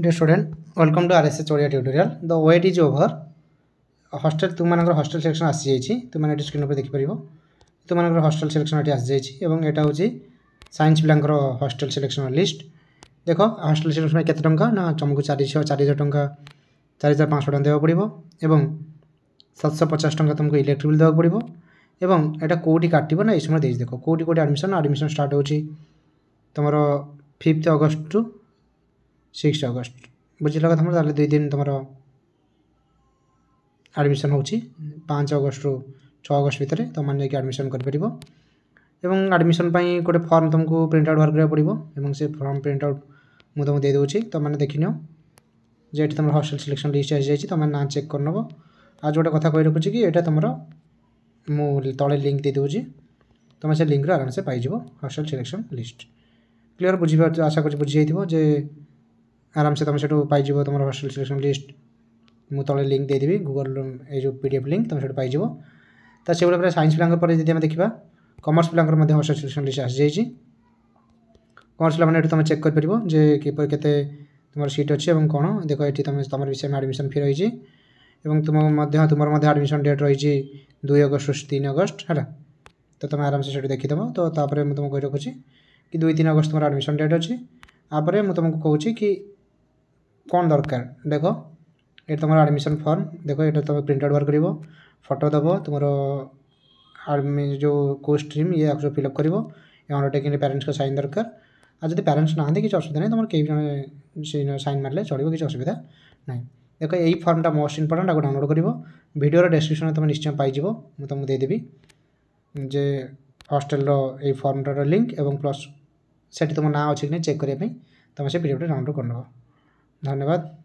Dear student, welcome to RSS Odia tutorial. The wait is over. Hostel তোমাদের hostel section আসি যাইছি তোমরা এটা স্ক্রিন উপরে দেখি পারিবো তোমাদের hostel selection এটি আসি যাইছি এবং এটা হচ্ছে সায়েন্স পিলাঙ্কর hostel selection list দেখ hostel selection ପାଇଁ କେତେ ଟଙ୍କା ନା ତମକୁ 400 4000 ଟଙ୍କା 4500 ଟଙ୍କା ଦେବାକୁ ପଡ଼ିବ ଏବଂ 750 ଟଙ୍କା ତମକୁ ইলেকট্রিক বিল দেବାକୁ পড়িব এবং এটা কোটি কাটিব না এই সময় দেই দেখো কোটি কোটি আডমিশন আডমিশন স্টার্ট হচ্ছে তোমার 5th August two six August ବୁଝିଲା କଥା ମୋର ତାହେଲେ ଦୁଇ ଦିନ ତୁମର ଆଡ଼ମିସନ୍ ହେଉଛି ପାଞ୍ଚ ଅଗଷ୍ଟରୁ ଛଅ ଅଗଷ୍ଟ ଭିତରେ ତୁମମାନେ ଯାଇକି ଆଡ଼ମିସନ୍ କରିପାରିବ ଏବଂ ଆଡ଼ମିସନ୍ ପାଇଁ ଗୋଟେ ଫର୍ମ ତୁମକୁ ପ୍ରିଣ୍ଟ ଆଉଟ୍ ବାହାର କରିବାକୁ ପଡ଼ିବ ଏବଂ ସେ ଫର୍ମ ପ୍ରିଣ୍ଟ ଆଉଟ୍ ମୁଁ ତୁମକୁ ଦେଇଦେଉଛି ତୁମମାନେ ଦେଖିନିଅ ଯେ ଏଠି ତୁମର ହଷ୍ଟେଲ୍ ସିଲେକ୍ସନ୍ ଲିଷ୍ଟ ଆସିଯାଇଛି ତୁମମାନେ ନାଁ ଚେକ୍ କରିନେବ ଆଉ ଯେଉଁଟା କଥା କହି ରଖୁଛି କି ଏଇଟା ତୁମର ମୁଁ ତଳେ ଲିଙ୍କ୍ ଦେଇଦେଉଛି ତୁମେ ସେ ଲିଙ୍କ୍ରୁ ଆରାମସେ ପାଇଯିବ ହଷ୍ଟେଲ୍ ସିଲେକ୍ସନ୍ ଲିଷ୍ଟ କ୍ଲିଅର୍ ବୁଝିପାରୁଛ ଆଶା କରୁଛି ବୁଝିଯାଇଥିବ ଯେ ଆରାମସେ ତୁମେ ସେଠୁ ପାଇଯିବ ତୁମର ହଷ୍ଟେଲ ସିଲେକ୍ସନ୍ ଲିଷ୍ଟ ମୁଁ ତଳେ ଲିଙ୍କ୍ ଦେଇଦେବି ଗୁଗଲ୍ ଏଇ ଯେଉଁ ପି ଡି ଏଫ୍ ଲିଙ୍କ୍ ତୁମେ ସେଠୁ ପାଇଯିବ ତ ସେଭଳି ଭାବରେ ସାଇନ୍ସ ପିଲାଙ୍କ ପରେ ଯଦି ଆମେ ଦେଖିବା କମର୍ସ ପିଲାଙ୍କର ମଧ୍ୟ ହଷ୍ଟେଲ ସିଲେକ୍ସନ୍ ଲିଷ୍ଟ ଆସିଯାଇଛି କମର୍ସ ପିଲାମାନେ ଏଠୁ ତୁମେ ଚେକ୍ କରିପାରିବ ଯେ କିପରି କେତେ ତୁମର ସିଟ୍ ଅଛି ଏବଂ କ'ଣ ଦେଖ ଏଠି ତୁମେ ତୁମର ବି ସେମ୍ ଆଡ଼ମିସନ୍ ଫି ରହିଛି ଏବଂ ତୁମ ମଧ୍ୟ ତୁମର ମଧ୍ୟ ଆଡ଼ମିସନ୍ ଡେଟ୍ ରହିଛି ଦୁଇ ଅଗଷ୍ଟରୁ ତିନି ଅଗଷ୍ଟ ହେଲା ତ ତୁମେ ଆରାମସେ ସେଠି ଦେଖିଦେବ ତ ତାପରେ ମୁଁ ତୁମକୁ କହି ରଖୁଛି କି ଦୁଇ ତିନି ଅଗଷ୍ଟ ତୁମର ଆଡ଼ମିସନ୍ ଡେଟ୍ ଅଛି ତାପରେ ମୁଁ ତୁମକୁ କହୁଛି କି କ'ଣ ଦରକାର ଦେଖ ଏଇଟା ତୁମର ଆଡ଼ମିସନ୍ ଫର୍ମ ଦେଖ ଏଇଟା ତୁମେ ପ୍ରିଣ୍ଟ ଆଉଟ୍ ବାହାର କରିବ ଫଟୋ ଦେବ ତୁମର ଯେଉଁ କେଉଁ ଷ୍ଟ୍ରିମ୍ ଇଏ ଆକୁ ଫିଲ୍ଅପ୍ କରିବ ଏ ଅଣ୍ଡରଟେକିଂରେ ପ୍ୟାରେଣ୍ଟସ୍ଙ୍କ ସାଇନ୍ ଦରକାର ଆଉ ଯଦି ପ୍ୟାରେଣ୍ଟସ୍ ନାହାନ୍ତି କିଛି ଅସୁବିଧା ନାହିଁ ତୁମର କେହି ଜଣେ ସାଇନ୍ ମାରିଲେ ଚଳିବ କିଛି ଅସୁବିଧା ନାହିଁ ଦେଖ ଏଇ ଫର୍ମଟା ମୋଷ୍ଟ ଇମ୍ପୋର୍ଟାଣ୍ଟ ଆକୁ ଡାଉନଲୋଡ଼୍ କରିବ ଭିଡ଼ିଓର ଡେସ୍କ୍ରିପ୍ସନ୍ରେ ତୁମେ ନିଶ୍ଚୟ ପାଇଯିବ ମୁଁ ତୁମକୁ ଦେଇଦେବି ଯେ ହଷ୍ଟେଲର ଏଇ ଫର୍ମଟାର ଲିଙ୍କ୍ ଏବଂ ପ୍ଲସ୍ ସେଠି ତୁମ ନାଁ ଅଛି କି ନାହିଁ ଚେକ୍ କରିବା ପାଇଁ ତୁମେ ସେ ପିଡ଼ିଏଫ୍ଟା ଡାଉନଲୋଡ଼୍ କରିନେବ धन्यवाद